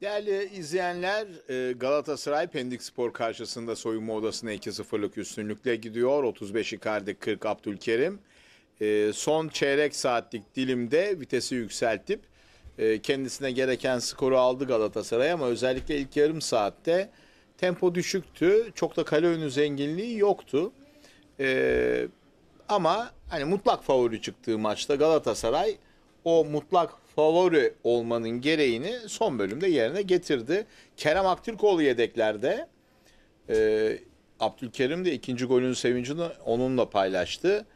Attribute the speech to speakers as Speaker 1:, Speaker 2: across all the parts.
Speaker 1: Değerli izleyenler e, Galatasaray Pendik Spor karşısında soyunma odasına 2-0'lık üstünlükle gidiyor. 35 Icardi 40 Abdülkerim. E, son çeyrek saatlik dilimde vitesi yükseltip e, kendisine gereken skoru aldı Galatasaray ama özellikle ilk yarım saatte tempo düşüktü. Çok da kale önü zenginliği yoktu. Ama hani mutlak favori çıktığı maçta Galatasaray o mutlak favori olmanın gereğini son bölümde yerine getirdi. Kerem Aktürkoğlu yedeklerde. E, Abdülkerim de ikinci golün sevincini onunla paylaştı.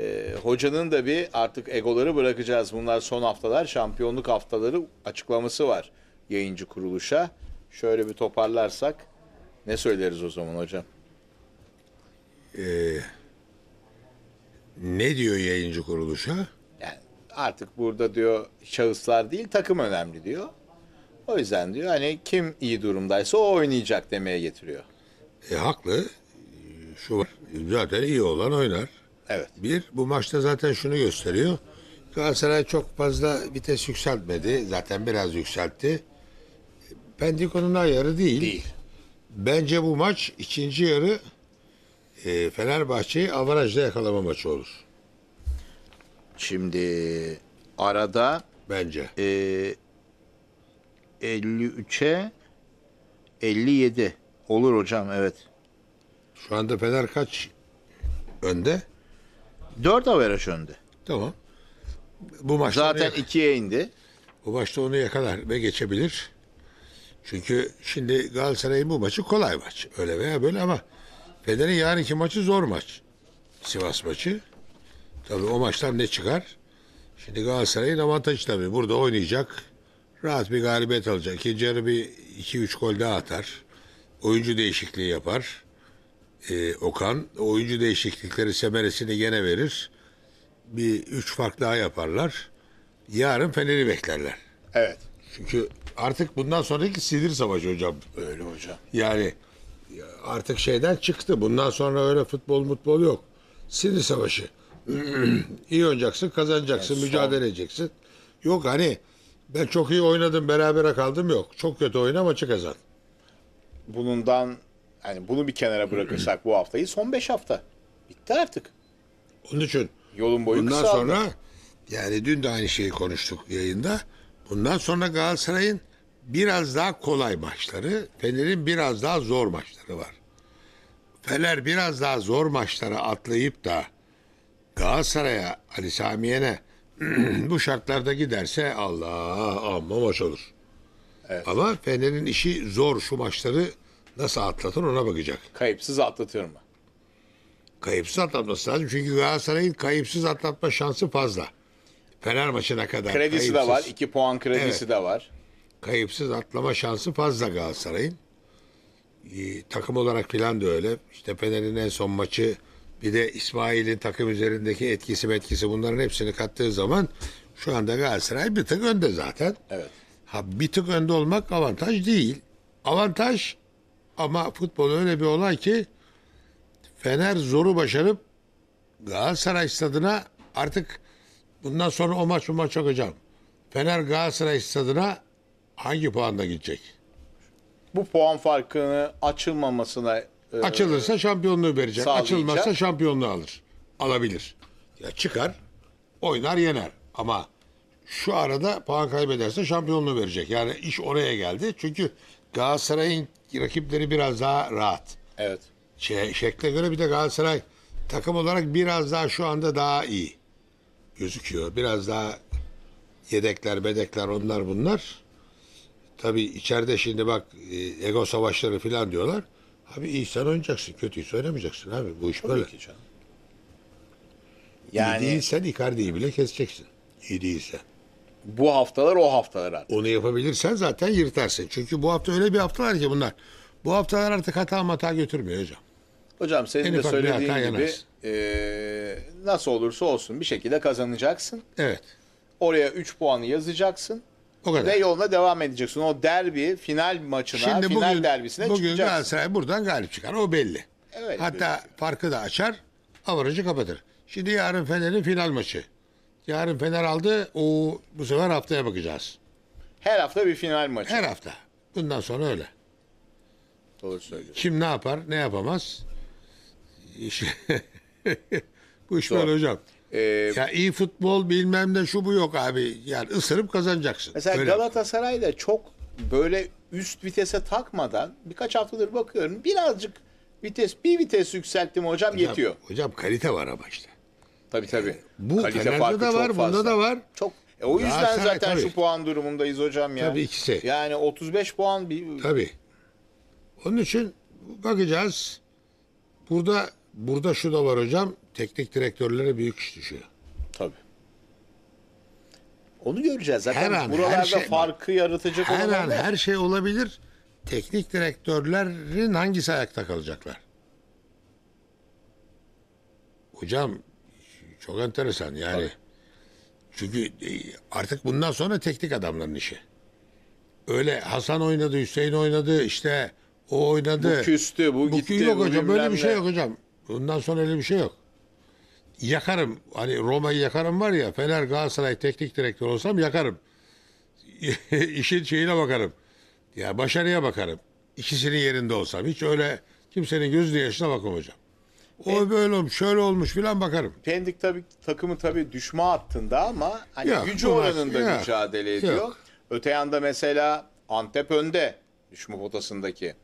Speaker 1: E, hocanın da bir artık egoları bırakacağız. Bunlar son haftalar şampiyonluk haftaları açıklaması var yayıncı kuruluşa. Şöyle bir toparlarsak ne söyleriz o zaman hocam?
Speaker 2: Ee, ne diyor yayıncı kuruluşa?
Speaker 1: artık burada diyor şahıslar değil takım önemli diyor. O yüzden diyor hani kim iyi durumdaysa o oynayacak demeye getiriyor. E, haklı. Şu var. Zaten iyi olan oynar. Evet. Bir, bu maçta zaten şunu gösteriyor.
Speaker 2: Galatasaray çok fazla vites yükseltmedi. Zaten biraz yükseltti. Pendiko'nun ayarı değil. Değil. Bence bu maç ikinci yarı e, Fenerbahçe'yi avarajla yakalama maçı olur.
Speaker 1: Şimdi arada Bence. e, 53'e 57 olur hocam evet. Şu anda Fener kaç önde? 4 averaj önde. Tamam.
Speaker 2: Bu maçta Zaten onu, 2'ye indi. bu maçta onu yakalar ve geçebilir. Çünkü şimdi Galatasaray'ın bu maçı kolay maç. Öyle veya böyle ama Fener'in yarınki maçı zor maç. Sivas maçı. Tabii o maçtan ne çıkar? Şimdi Galatasaray'ın avantajı tabii. Burada oynayacak. Rahat bir galibiyet alacak. İkinci yarı bir 2-3 gol daha atar. Oyuncu değişikliği yapar. Ee, Okan oyuncu değişiklikleri semeresini gene verir. Bir üç fark daha yaparlar. Yarın Fener'i beklerler. Evet. Çünkü artık bundan sonraki sidir savaşı hocam. Öyle hocam. Yani artık şeyden çıktı. Bundan sonra öyle futbol mutbol yok. Sinir savaşı. İyi oynayacaksın, kazanacaksın, Yani son- edeceksin. Yok hani ben çok iyi oynadım, berabere kaldım yok.
Speaker 1: Çok kötü oynadım maçı kazan. Bunundan yani bunu bir kenara bırakırsak bu haftayı son 5 hafta. Bitti artık. Onun için Yolun boyu Bundan kısaldı. sonra
Speaker 2: yani dün de aynı şeyi konuştuk yayında. Bundan sonra Galatasaray'ın biraz daha kolay maçları, Fener'in biraz daha zor maçları var. Fener biraz daha zor maçlara atlayıp da Galatasaray'a, Ali Sami bu şartlarda giderse Allah amma maç olur. Evet. Ama Fener'in işi zor şu maçları nasıl atlatır ona bakacak. Kayıpsız atlatıyor mu? Kayıpsız atlatması lazım çünkü Galatasaray'ın kayıpsız atlatma şansı fazla. Fener maçına kadar Kredisi kayıpsız. de var.
Speaker 1: iki puan kredisi evet. de var.
Speaker 2: Kayıpsız atlama şansı fazla Galatasaray'ın. Ee, takım olarak filan da öyle. İşte Fener'in en son maçı bir de İsmail'in takım üzerindeki etkisi etkisi bunların hepsini kattığı zaman şu anda Galatasaray bir tık önde zaten. Evet. Ha bir tık önde olmak avantaj değil. Avantaj ama futbol öyle bir olay ki Fener zoru başarıp Galatasaray stadına artık bundan sonra o maç bu maç hocam. Fener Galatasaray stadına hangi puanda gidecek?
Speaker 1: Bu puan farkını açılmamasına ee,
Speaker 2: Açılırsa şampiyonluğu verecek. Açılmazsa şampiyonluğu alır. Alabilir. Ya çıkar, oynar, yener. Ama şu arada puan kaybederse şampiyonluğu verecek. Yani iş oraya geldi. Çünkü Galatasaray'ın rakipleri biraz daha rahat. Evet. Şe- şekle göre bir de Galatasaray takım olarak biraz daha şu anda daha iyi gözüküyor. Biraz daha yedekler, bedekler onlar bunlar. Tabii içeride şimdi bak e, ego savaşları falan diyorlar. Abi İhsan oynayacaksın. Kötüyü oynamayacaksın abi. Bu iş Tabii böyle. ki canım. Yani İyi değilsen Icardi'yi bile keseceksin. İyi değilse. bu haftalar o haftalar artık. Onu yapabilirsen zaten yırtarsın. Çünkü bu hafta öyle bir haftalar ki bunlar. Bu haftalar artık hata hata götürmüyor hocam.
Speaker 1: Hocam En senin de söylediğin gibi yanarsın. e, nasıl olursa olsun bir şekilde kazanacaksın. Evet. Oraya 3 puanı yazacaksın. O kadar. Ve yoluna devam edeceksin. O derbi final maçına, Şimdi final bugün, derbisine bugün çıkacaksın. Bugün
Speaker 2: Galatasaray buradan galip çıkar. O belli.
Speaker 1: Evet, Hatta
Speaker 2: belli. farkı da açar, avarajı kapatır. Şimdi yarın Fener'in final maçı. Yarın Fener aldı. O bu sefer haftaya bakacağız.
Speaker 1: Her hafta bir final maçı. Her hafta.
Speaker 2: Bundan sonra öyle. Doğru söylüyorsun. Kim ne yapar, ne yapamaz? İş... bu iş Doğru. böyle hocam.
Speaker 1: Ee, ya iyi
Speaker 2: futbol bilmem ne şu bu yok abi. Yani ısırıp kazanacaksın. Mesela Öyle
Speaker 1: Galatasaray da çok böyle üst vitese takmadan birkaç haftadır bakıyorum birazcık vites bir vites yükselttim hocam, hocam yetiyor.
Speaker 2: Hocam kalite var ama işte. Tabii tabii. Yani bu kalite Fener'de de var, bunda da var.
Speaker 1: Çok e, o yüzden Galatasaray, zaten tabii. şu puan durumundayız hocam ya. Tabii ikisi. Yani 35 puan bir
Speaker 2: Tabii. Onun için bakacağız. Burada burada şu da var hocam teknik direktörlere büyük iş düşüyor. Tabii. Onu göreceğiz zaten. Her an, buralarda her şey,
Speaker 1: farkı yaratacak her an da. her
Speaker 2: şey olabilir. Teknik direktörlerin hangisi ayakta kalacaklar? Hocam çok enteresan yani. Tabii. Çünkü e, artık bundan sonra teknik adamların işi. Öyle Hasan oynadı, Hüseyin oynadı, işte o oynadı. Bu küstü, bu, bu gitti. Yok bu hocam, böyle bir şey yok hocam. Bundan sonra öyle bir şey yok yakarım. Hani Roma'yı yakarım var ya Fener Galatasaray teknik direktör olsam yakarım. İşin şeyine bakarım. Ya başarıya bakarım. İkisinin yerinde olsam. Hiç öyle kimsenin gözü yaşına bakmam
Speaker 1: hocam. O e, böyle olmuş, şöyle olmuş filan bakarım. Pendik tabii takımı tabii düşme hattında ama hani yok, gücü oranında yok, mücadele ediyor. Yok. Öte yanda mesela Antep önde düşme potasındaki.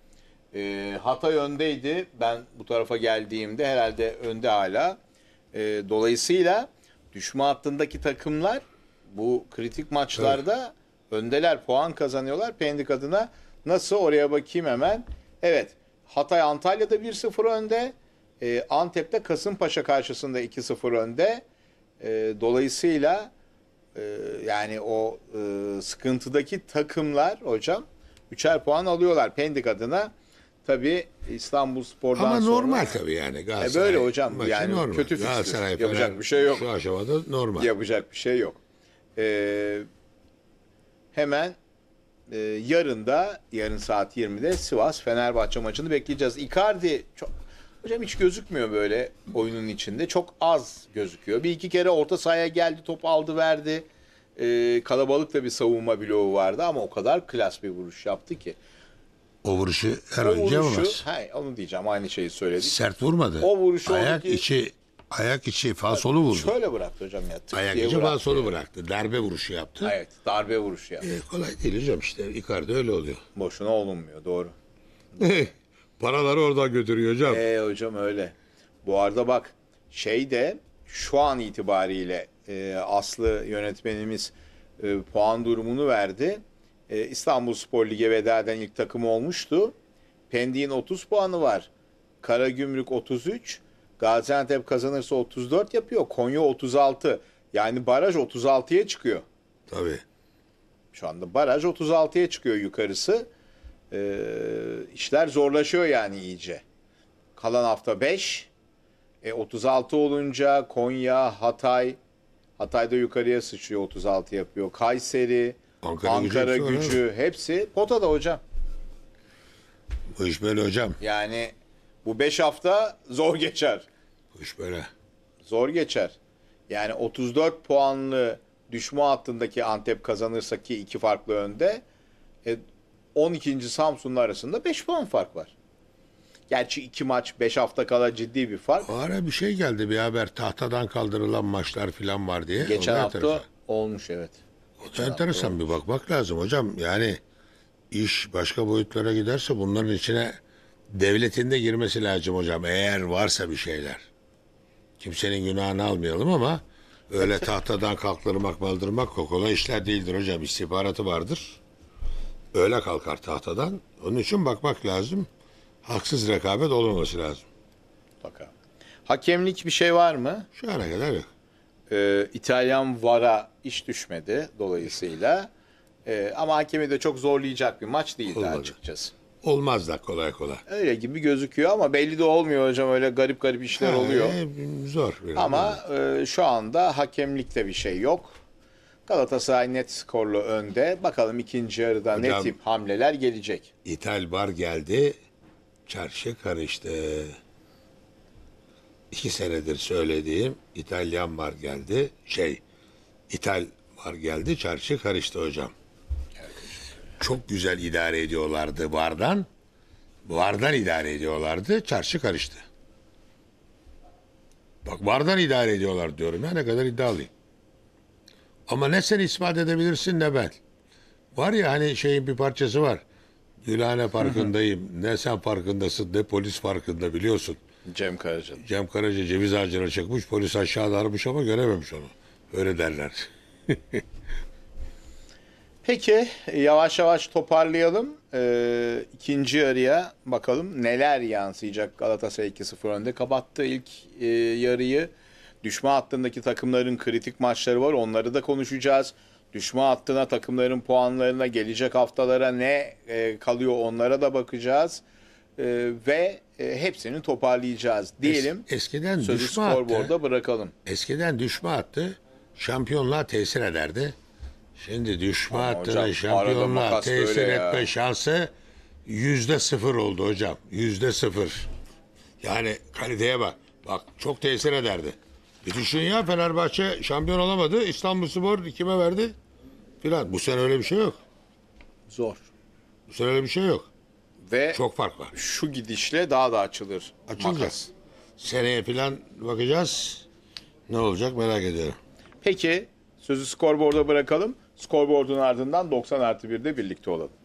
Speaker 1: E, Hatay öndeydi. Ben bu tarafa geldiğimde herhalde önde hala. E, dolayısıyla düşme hattındaki takımlar bu kritik maçlarda öndeler puan kazanıyorlar. Pendik adına nasıl oraya bakayım hemen. Evet Hatay Antalya'da 1-0 önde. E, Antep'te Kasımpaşa karşısında 2-0 önde. E, dolayısıyla e, yani o e, sıkıntıdaki takımlar hocam üçer puan alıyorlar Pendik adına tabii İstanbul Spor'dan Ama sonra... normal tabii yani e, Galatasaray. E böyle hocam maçı yani normal. kötü fikir Yapacak bir şey yok. Şu aşamada normal. Yapacak bir şey yok. Ee, hemen e, yarın da yarın saat 20'de Sivas Fenerbahçe maçını bekleyeceğiz. Icardi çok hocam hiç gözükmüyor böyle oyunun içinde. Çok az gözüküyor. Bir iki kere orta sahaya geldi, top aldı, verdi. Ee, kalabalık da bir savunma bloğu vardı ama o kadar klas bir vuruş yaptı ki.
Speaker 2: O vuruşu her o oyuncu vuruşu, yapamaz.
Speaker 1: He, onu diyeceğim aynı şeyi söyledik. Sert
Speaker 2: vurmadı. O vuruşu ayak oradaki... içi ayak içi fasolu vurdu. Şöyle
Speaker 1: bıraktı hocam ya. Ayak içi
Speaker 2: fasolu bıraktı. Darbe vuruşu yaptı.
Speaker 1: Evet darbe vuruşu yaptı. Ee, kolay
Speaker 2: değil hocam işte. Icardi öyle oluyor.
Speaker 1: Boşuna olunmuyor doğru. Paraları orada götürüyor hocam. Ee hocam öyle. Bu arada bak şey de şu an itibariyle e, Aslı yönetmenimiz e, puan durumunu verdi e, İstanbul Spor Lig'e veda eden ilk takım olmuştu. Pendik'in 30 puanı var. Karagümrük 33. Gaziantep kazanırsa 34 yapıyor. Konya 36. Yani baraj 36'ya çıkıyor. Tabii. Şu anda baraj 36'ya çıkıyor yukarısı. Ee, işler zorlaşıyor yani iyice. Kalan hafta 5. E, 36 olunca Konya, Hatay. Hatay da yukarıya sıçrıyor 36 yapıyor. Kayseri, Ankara, Ankara gücü, gücü, gücü hepsi potada hocam.
Speaker 2: Bu iş böyle hocam.
Speaker 1: Yani bu 5 hafta zor geçer. Bu iş böyle. Zor geçer. Yani 34 puanlı düşme hattındaki Antep kazanırsa ki iki farklı önde 12. E, Samsun'la arasında 5 puan fark var. Gerçi iki maç 5 hafta kala ciddi bir fark. O ara
Speaker 2: bir şey geldi bir haber tahtadan kaldırılan maçlar falan var diye. Geçen Onlar hafta tarafa.
Speaker 1: olmuş evet.
Speaker 2: O da enteresan bir bakmak lazım hocam. Yani iş başka boyutlara giderse bunların içine devletin de girmesi lazım hocam. Eğer varsa bir şeyler. Kimsenin günahını almayalım ama öyle tahtadan kalktırmak baldırmak kolay işler değildir hocam. İstihbaratı vardır. Öyle kalkar tahtadan. Onun için bakmak lazım. Haksız rekabet olmaması lazım.
Speaker 1: Mutlaka. Hakemlik bir şey var mı? Şu ana kadar yok e, İtalyan VAR'a iş düşmedi dolayısıyla. E, ama hakemi de çok zorlayacak bir maç değildi Olmadı. açıkçası. Olmaz da kolay kolay. Öyle gibi gözüküyor ama belli de olmuyor hocam öyle garip garip işler Ha, oluyor. e, zor. biraz. Ama e, şu anda hakemlikte bir şey yok. Galatasaray net skorlu önde. Bakalım ikinci yarıda ne tip hamleler
Speaker 2: gelecek. İthal var geldi. Çarşı karıştı iki senedir söylediğim İtalyan var geldi. Şey, İtal var geldi. Çarşı karıştı hocam. Çok güzel idare ediyorlardı vardan. Vardan idare ediyorlardı. Çarşı karıştı. Bak vardan idare ediyorlar diyorum ya ne kadar iddialıyım. Ama ne sen ispat edebilirsin ne ben. Var ya hani şeyin bir parçası var. Gülhane farkındayım. ne sen farkındasın ne polis farkında biliyorsun. Cem Karaca. Cem Karaca ceviz ağacına çıkmış. Polis aşağıda aramış ama görememiş onu. Öyle derler.
Speaker 1: Peki yavaş yavaş toparlayalım. Ee, ikinci yarıya bakalım neler yansıyacak Galatasaray 2-0 önde. Kapattı ilk e, yarıyı. Düşme hattındaki takımların kritik maçları var. Onları da konuşacağız. Düşme hattına, takımların puanlarına, gelecek haftalara ne e, kalıyor onlara da bakacağız e, ve e, hepsini toparlayacağız diyelim.
Speaker 2: Es, eskiden Sözü düşme hattı. bırakalım. Eskiden düşme attı, şampiyonluğa tesir ederdi. Şimdi düşme Ama hattının hocam, şampiyonluğa tesir etme ya. şansı yüzde sıfır oldu hocam. Yüzde sıfır. Yani kaliteye bak. Bak çok tesir ederdi. Bir düşün ya Fenerbahçe şampiyon olamadı. İstanbulspor kime verdi? Filan. Bu sene öyle bir şey yok. Zor. Bu sene öyle bir şey yok.
Speaker 1: Ve Çok fark var. şu gidişle daha da açılır. Açılacak. Seneye falan bakacağız.
Speaker 2: Ne olacak merak ediyorum.
Speaker 1: Peki sözü skorboarda bırakalım. Skorboardun ardından 90 artı 1'de birlikte olalım.